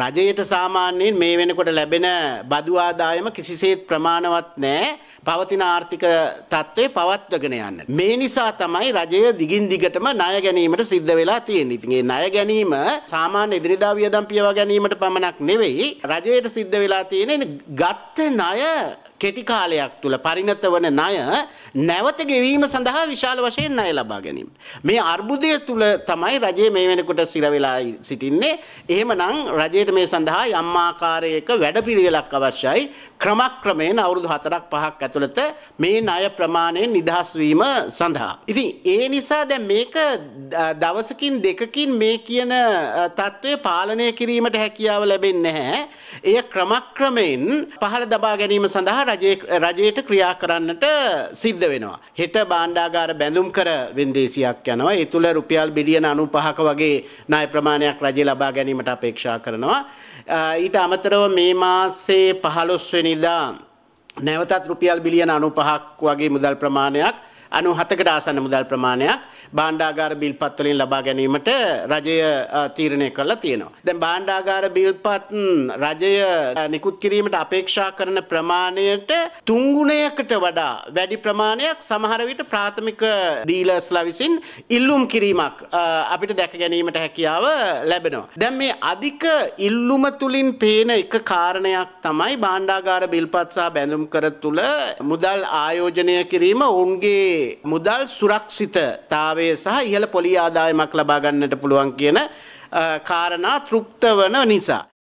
රජයට සාමාන්‍යයෙන් මේ වෙනකොට ලැබෙන බදු ආදායම කිසිසේත් ප්‍රමාණවත් නැහැ. පවතින ආර්ථික තත්ත්වය පවත්වගෙන යන්න. මේ නිසා තමයි රජය දිගින් දිගටම ණය ගැනීමට සිද්ධ වෙලා තියෙන්නේ. ඉතින් ඒ ණය ගැනීම සාමාන්‍ය ඉදිරිදා වියදම් පියවා ගැනීමට පමණක් නෙවෙයි රජයට සිද්ධ වෙලා තියෙන ගත්ත ණය කෙටි කාලයක් තුළ පරිණත වන ණය නැවත ගෙවීම සඳහා විශාල වශයෙන් ණය ලබා ගැනීම. මේ අර්බුදය තුළ තමයි රජය මේ වෙනකොට සිර වෙලා සිටින්නේ. එහෙමනම් රජයට මේ සඳහා යම් ආකාරයක වැඩපිළිවෙලක් අවශ්‍යයි. ක්‍රමක්‍රමයෙන් අවුරුදු 4ක් 5ක් ඇතුළත මේ ණය ප්‍රමාණය නිදහස් වීම සඳහා. ඉතින් ඒ නිසා දැන් මේක දවසකින් දෙකකින් මේ කියන தત્ත්වය පාලනය කිරීමට හැකියාව ලැබෙන්නේ නැහැ. එය ක්‍රමක්‍රමයෙන් පහළ දබා ගැනීම සඳහා රජයට ක්‍රියා කරන්නට සිද්ධ වෙනවා. හෙට බාණ්ඩාගාර බැඳුම් කර වෙන්දේසියක් යනවා. ඒ තුළ රුපියල් බිලියන අනුපහක වගේ ණය ප්‍රමාණයක් රජය ලබා ගැනීමට අපේක්ෂා කරනවා. ඊට අමතරව මේ මාසේ 15 වෙනිදා නැවතත් රුපියල් බිලියන 95ක් වගේ මුදල් ප්‍රමාණයක් අනු හතකට ආසන්න මුදල් ප්‍රමාණයක් බාණ්ඩාගාර බිල්පත්වලින් ලබා ගැනීමට රජය තීරණය කරලා තියෙනවා. දැන් බාණ්ඩාගාර බිල්පත් රජය නිකුත් කිරීමට අපේක්ෂා කරන ප්‍රමාණයට තුන්ගුණයකට වඩා වැඩි ප්‍රමාණයක් සමහර විට ප්‍රාථමික ඩීලර්ස්ලා විසින් ඉල්ලුම් කිරීමක් අපිට දැක ගැනීමට හැකියාව ලැබෙනවා. දැන් මේ අධික ඉල්ලුම තුලින් පේන එක කාරණයක් තමයි බාණ්ඩාගාර බිල්පත් සහ බැඳුම් කර තුල මුදල් ආයෝජනය කිරීම ඔවුන්ගේ රටේ මුදල් සුරක්ෂිතතාවය සහ ඉහළ පොලි ආදායමක් ලබා ගන්නට පුළුවන් කියන කාරණා තෘප්ත වන නිසා.